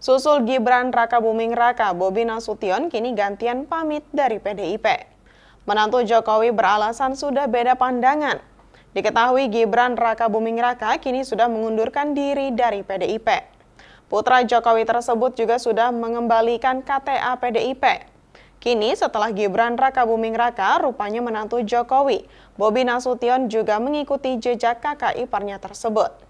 Susul Gibran Raka Buming Raka, Bobi Nasution kini gantian pamit dari PDIP. Menantu Jokowi beralasan sudah beda pandangan. Diketahui Gibran Raka Buming Raka kini sudah mengundurkan diri dari PDIP. Putra Jokowi tersebut juga sudah mengembalikan KTA PDIP. Kini setelah Gibran Raka Buming Raka, rupanya menantu Jokowi, Bobi Nasution juga mengikuti jejak kakak iparnya tersebut.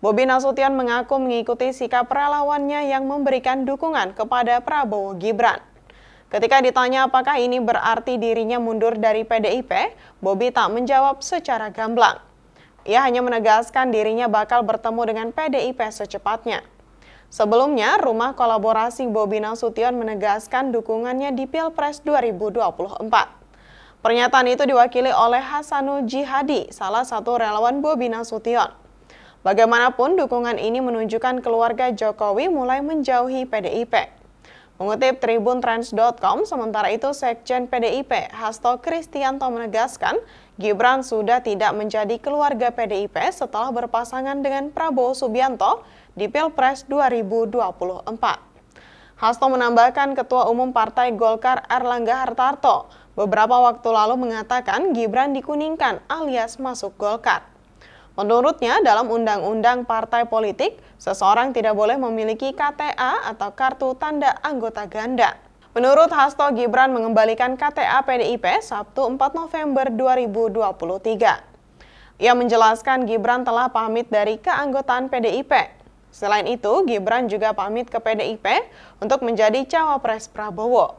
Bobi Nasution mengaku mengikuti sikap relawannya yang memberikan dukungan kepada Prabowo Gibran. Ketika ditanya apakah ini berarti dirinya mundur dari PDIP, Bobi tak menjawab secara gamblang. Ia hanya menegaskan dirinya bakal bertemu dengan PDIP secepatnya. Sebelumnya, rumah kolaborasi Bobi Nasution menegaskan dukungannya di Pilpres 2024. Pernyataan itu diwakili oleh Hasanul Jihadi, salah satu relawan Bobi Nasution. Bagaimanapun, dukungan ini menunjukkan keluarga Jokowi mulai menjauhi PDIP. Mengutip tribuntrans.com, sementara itu Sekjen PDIP Hasto Kristianto menegaskan Gibran sudah tidak menjadi keluarga PDIP setelah berpasangan dengan Prabowo Subianto di Pilpres 2024. Hasto menambahkan Ketua Umum Partai Golkar Erlangga Hartarto beberapa waktu lalu mengatakan Gibran dikuningkan alias masuk Golkar. Menurutnya, dalam undang-undang partai politik, seseorang tidak boleh memiliki KTA atau kartu tanda anggota ganda. Menurut Hasto, Gibran mengembalikan KTA PDIP Sabtu 4 November 2023. Ia menjelaskan Gibran telah pamit dari keanggotaan PDIP. Selain itu, Gibran juga pamit ke PDIP untuk menjadi cawapres Prabowo.